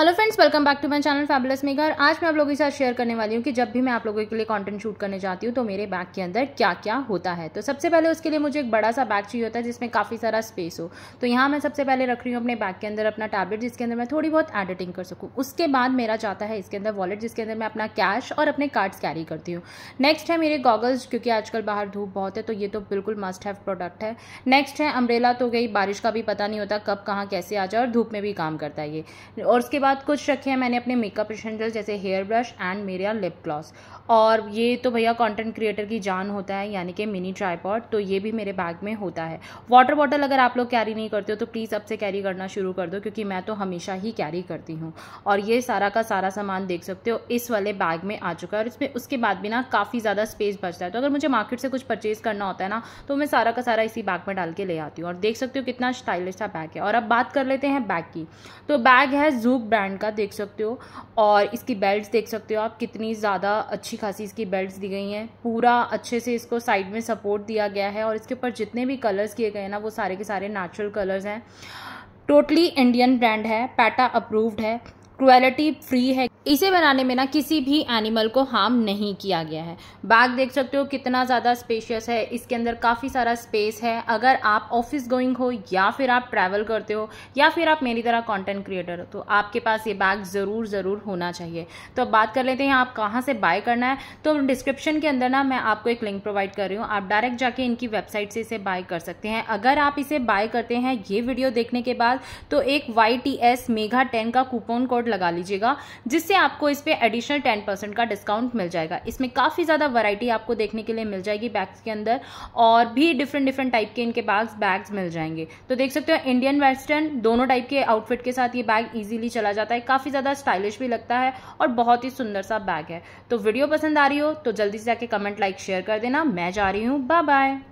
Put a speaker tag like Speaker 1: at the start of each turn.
Speaker 1: hello friends welcome back to my channel Fabulous Mega और आज मैं आप लोगों के साथ शेयर करने वाली हूँ कि जब भी मैं आप लोगों के लिए कंटेंट शूट करने जाती हूँ तो मेरे बैग के अंदर क्या क्या होता है तो सबसे पहले उसके लिए मुझे एक बड़ा सा बैग चाहिए होता है जिसमें काफ़ी सारा स्पेस हो तो यहाँ मैं सबसे पहले रख रही हूँ अपने बैग के अंदर अपना टैबलेट जिसके अंदर मैं थोड़ी बहुत एडिटिंग कर सकूँ उसके बाद मेरा जाता है इसके अंदर वॉलेट जिसके अंदर मैं अपना कैश और अपने कार्ड्स कैरी करती हूँ नेक्स्ट है मेरे गॉगल्स क्योंकि आजकल बाहर धूप बहुत है तो ये तो बिल्कुल मस्ट हैव प्रोडक्ट है नेक्स्ट है अम्ब्रेला तो गई बारिश का भी पता नहीं होता कब कहाँ कैसे आ जाए और धूप में भी काम करता है ये और उसके बाद बाद कुछ रखे हैं मैंने अपने मेकअप एसेंशियल जैसे हेयर ब्रश एंड मेरा लिप ग्लॉस और ये तो भैया कंटेंट क्रिएटर की जान होता है यानी कि मिनी ट्राईपॉड तो ये भी मेरे बैग में होता है वाटर बॉटल अगर आप लोग कैरी नहीं करते हो तो प्लीज़ अब से कैरी करना शुरू कर दो क्योंकि मैं तो हमेशा ही कैरी करती हूँ और ये सारा का सारा सामान देख सकते हो इस वाले बैग में आ चुका है और इसमें उसके बाद भी ना काफ़ी ज़्यादा स्पेस बचता है तो अगर मुझे मार्केट से कुछ परचेज़ करना होता है ना तो मैं सारा का सारा इसी बैग में डाल के ले आती हूँ और देख सकते हो कितना स्टाइलिश सा बैग है और अब बात कर लेते हैं बैग की तो बैग है जूक ब्रांड का देख सकते हो और इसकी बेल्ट देख सकते हो आप कितनी ज़्यादा अच्छी खासी इसकी बेल्ट दी गई हैं पूरा अच्छे से इसको साइड में सपोर्ट दिया गया है और इसके ऊपर जितने भी कलर्स किए गए हैं ना वो सारे के सारे नेचुरल कलर्स हैं टोटली इंडियन ब्रांड है पैटा अप्रूव्ड है क्रुएलिटी फ्री है इसे बनाने में ना किसी भी एनिमल को हार्म नहीं किया गया है बैग देख सकते हो कितना ज़्यादा स्पेशियस है इसके अंदर काफ़ी सारा स्पेस है अगर आप ऑफिस गोइंग हो या फिर आप ट्रैवल करते हो या फिर आप मेरी तरह कंटेंट क्रिएटर हो तो आपके पास ये बैग ज़रूर ज़रूर होना चाहिए तो अब बात कर लेते हैं आप कहाँ से बाय करना है तो डिस्क्रिप्शन के अंदर ना मैं आपको एक लिंक प्रोवाइड कर रही हूँ आप डायरेक्ट जाके इनकी वेबसाइट से इसे बाय कर सकते हैं अगर आप इसे बाय करते हैं ये वीडियो देखने के बाद तो एक वाई मेघा टेन का कूपन कोड लगा लीजिएगा जिससे आपको इस पर एडिशनल टेन का डिस्काउंट मिल जाएगा इसमें काफ़ी ज़्यादा वैरायटी आपको देखने के लिए मिल जाएगी बैग्स के अंदर और भी डिफरेंट डिफरेंट टाइप के इनके बैग्स बैग्स मिल जाएंगे तो देख सकते हो इंडियन वेस्टर्न दोनों टाइप के आउटफिट के साथ ये बैग इजीली चला जाता है काफ़ी ज़्यादा स्टाइलिश भी लगता है और बहुत ही सुंदर सा बैग है तो वीडियो पसंद आ रही हो तो जल्दी से जाके कमेंट लाइक शेयर कर देना मैं जा रही हूँ बाय बाय